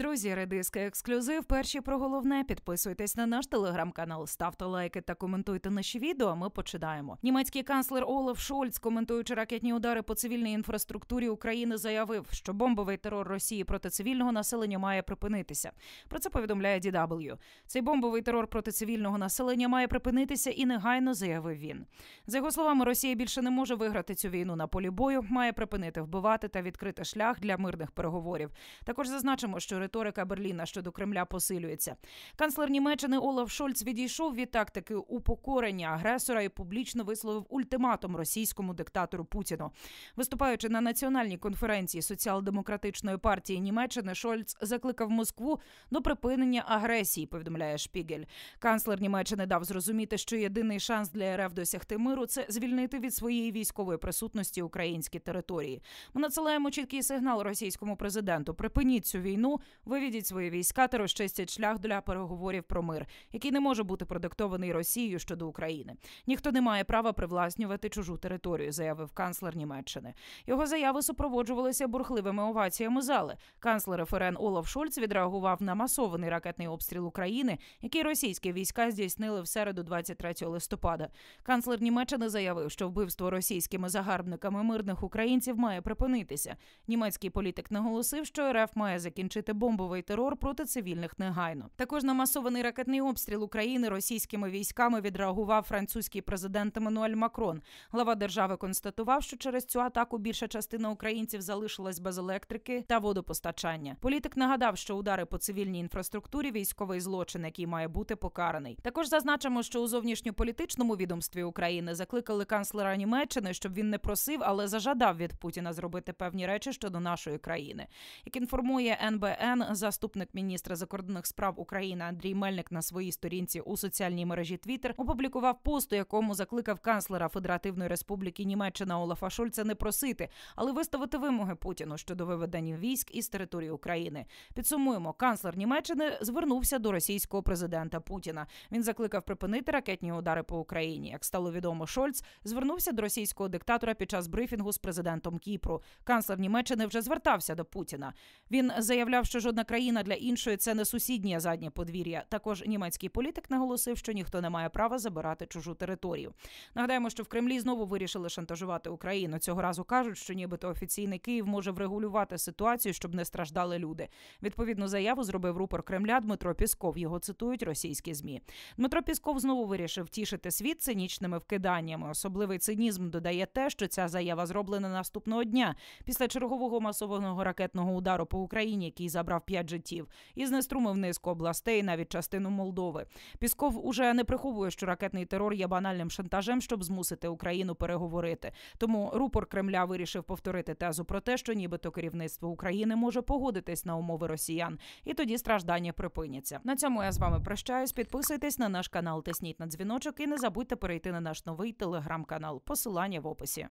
Друзі, редиска ексклюзив. Перші про головне. Підписуйтесь на наш телеграм-канал, ставте лайки та коментуйте наші відео. Ми починаємо. Німецький канцлер Олаф Шольц, коментуючи ракетні удари по цивільній інфраструктурі України, заявив, що бомбовий терор Росії проти цивільного населення має припинитися. Про це повідомляє DW. Цей бомбовий терор проти цивільного населення має припинитися і негайно заявив він. За його словами, Росія більше не може виграти цю війну на полі бою, має припинити вбивати та відкрити шлях для мирних переговорів. Також зазначимо, що риторика Берліна щодо Кремля посилюється. Канцлер Німеччини Олаф Шольц відійшов від тактики упокорення агресора і публічно висловив ультиматум російському диктатору Путіну. Виступаючи на національній конференції соціал-демократичної партії Німеччини, Шольц закликав Москву до припинення агресії. Повідомляє Шпігель. Канцлер Німеччини дав зрозуміти, що єдиний шанс для РФ досягти миру це звільнити від своєї військової присутності українські території. Ми надсилаємо чіткий сигнал російському президенту: припиніть цю війну, виведіть свої війська та розчистять шлях для переговорів про мир, який не може бути продиктований Росією щодо України. Ніхто не має права привласнювати чужу територію, заявив канцлер Німеччини. Його заяви супроводжувалися бурхливими оваціями зали. Канцлер ФРН Олаф Шольц відреагував на масований ракетний обстріл України, який російські війська здійснили в середу, 23 листопада. Канцлер Німеччини заявив, що вбивство російськими загарбниками мирних українців має припинитися. Німецький політик наголосив, що РФ має закінчити бомб бомбовий терор проти цивільних негайно. Також на масований ракетний обстріл України російськими військами відреагував французький президент Еммануель Макрон. Глава держави констатував, що через цю атаку більша частина українців залишилась без електрики та водопостачання. Політик нагадав, що удари по цивільній інфраструктурі військовий злочин, який має бути покараний. Також зазначимо, що у зовнішньополітичному відомстві України закликали канцлера Німеччини, щоб він не просив, але зажадав від Путіна зробити певні речі щодо нашої країни. Як інформує НБН, Роман, заступник міністра закордонних справ України Андрій Мельник на своїй сторінці у соціальній мережі Твіттер опублікував пост, у якому закликав канцлера Федеративної Республіки Німеччина Олафа Шольца не просити, але виставити вимоги Путіну щодо виведення військ із території України. Підсумуємо, канцлер Німеччини звернувся до російського президента Путіна. Він закликав припинити ракетні удари по Україні. Як стало відомо, Шольц звернувся до російського диктатора під час брифінгу з президентом Кіпру. Канцлер Німеччини вже звертався до Путіна. Він заявляв, що жодна країна для іншої це не сусіднє заднє подвір'я. Також німецький політик наголосив, що ніхто не має права забирати чужу територію. Нагадаємо, що в Кремлі знову вирішили шантажувати Україну. Цього разу кажуть, що нібито офіційний Київ може врегулювати ситуацію, щоб не страждали люди. Відповідну заяву зробив рупор Кремля Дмитро Пісков. Його цитують російські змі. Дмитро Пісков знову вирішив тішити світ цинічними вкиданнями. Особливий цинізм додає те, що ця заява зроблена наступного дня після чергового масового ракетного удару по Україні, який забрав забрав п'ять життів і знеструмив низку областей, навіть частину Молдови. Пісков уже не приховує, що ракетний терор є банальним шантажем, щоб змусити Україну переговорити. Тому рупор Кремля вирішив повторити тезу про те, що нібито керівництво України може погодитись на умови росіян, і тоді страждання припиняться. На цьому я з вами прощаюсь. Підписуйтесь на наш канал, тисніть на дзвіночок і не забудьте перейти на наш новий телеграм-канал. Посилання в описі.